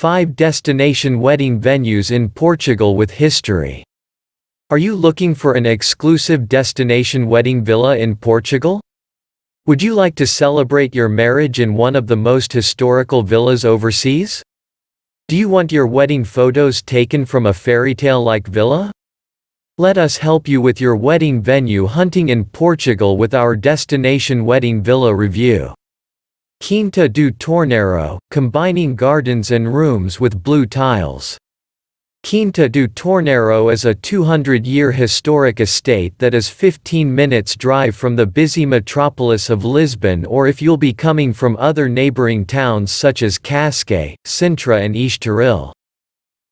5 Destination Wedding Venues in Portugal with History. Are you looking for an exclusive destination wedding villa in Portugal? Would you like to celebrate your marriage in one of the most historical villas overseas? Do you want your wedding photos taken from a fairy tale like villa? Let us help you with your wedding venue hunting in Portugal with our Destination Wedding Villa review. Quinta do Tornero, combining gardens and rooms with blue tiles. Quinta do Tornero is a 200-year historic estate that is 15 minutes drive from the busy metropolis of Lisbon or if you'll be coming from other neighboring towns such as Cascais, Sintra and Estoril.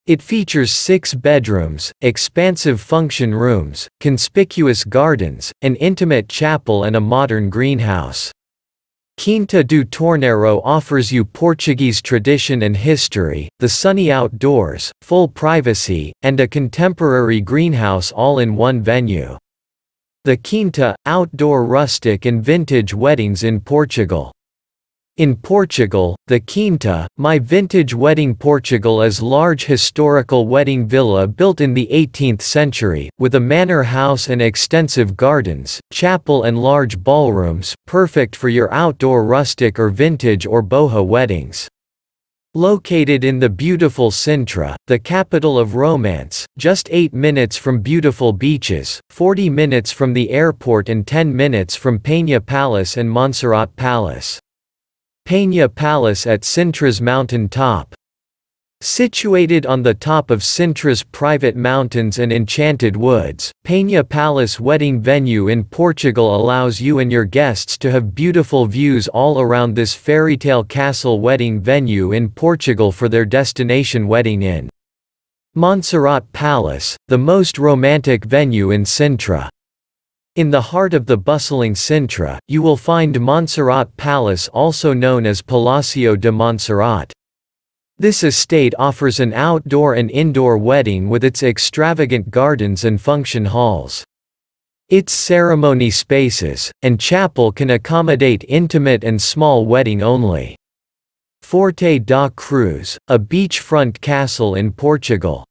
It features six bedrooms, expansive function rooms, conspicuous gardens, an intimate chapel and a modern greenhouse. Quinta do Torneiro offers you Portuguese tradition and history, the sunny outdoors, full privacy, and a contemporary greenhouse all in one venue. The Quinta, outdoor rustic and vintage weddings in Portugal. In Portugal, the Quinta, my vintage wedding Portugal is large historical wedding villa built in the 18th century, with a manor house and extensive gardens, chapel and large ballrooms, perfect for your outdoor rustic or vintage or boho weddings. Located in the beautiful Sintra, the capital of romance, just 8 minutes from beautiful beaches, 40 minutes from the airport and 10 minutes from Peña Palace and Montserrat Palace. Peña Palace at Sintra's mountain top. Situated on the top of Sintra's private mountains and enchanted woods, Peña Palace wedding venue in Portugal allows you and your guests to have beautiful views all around this fairy tale castle wedding venue in Portugal for their destination wedding in. Montserrat Palace, the most romantic venue in Sintra. In the heart of the bustling Sintra, you will find Montserrat Palace also known as Palacio de Montserrat. This estate offers an outdoor and indoor wedding with its extravagant gardens and function halls. Its ceremony spaces and chapel can accommodate intimate and small wedding only. Forte da Cruz, a beachfront castle in Portugal.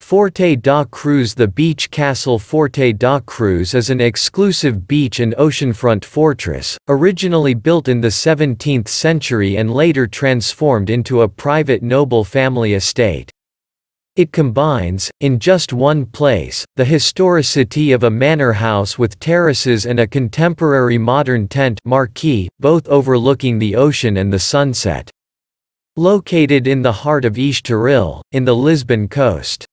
Forte da Cruz The beach castle Forte da Cruz is an exclusive beach and oceanfront fortress, originally built in the 17th century and later transformed into a private noble family estate. It combines, in just one place, the historicity of a manor house with terraces and a contemporary modern tent marquee, both overlooking the ocean and the sunset. Located in the heart of Ishtaril, in the Lisbon coast.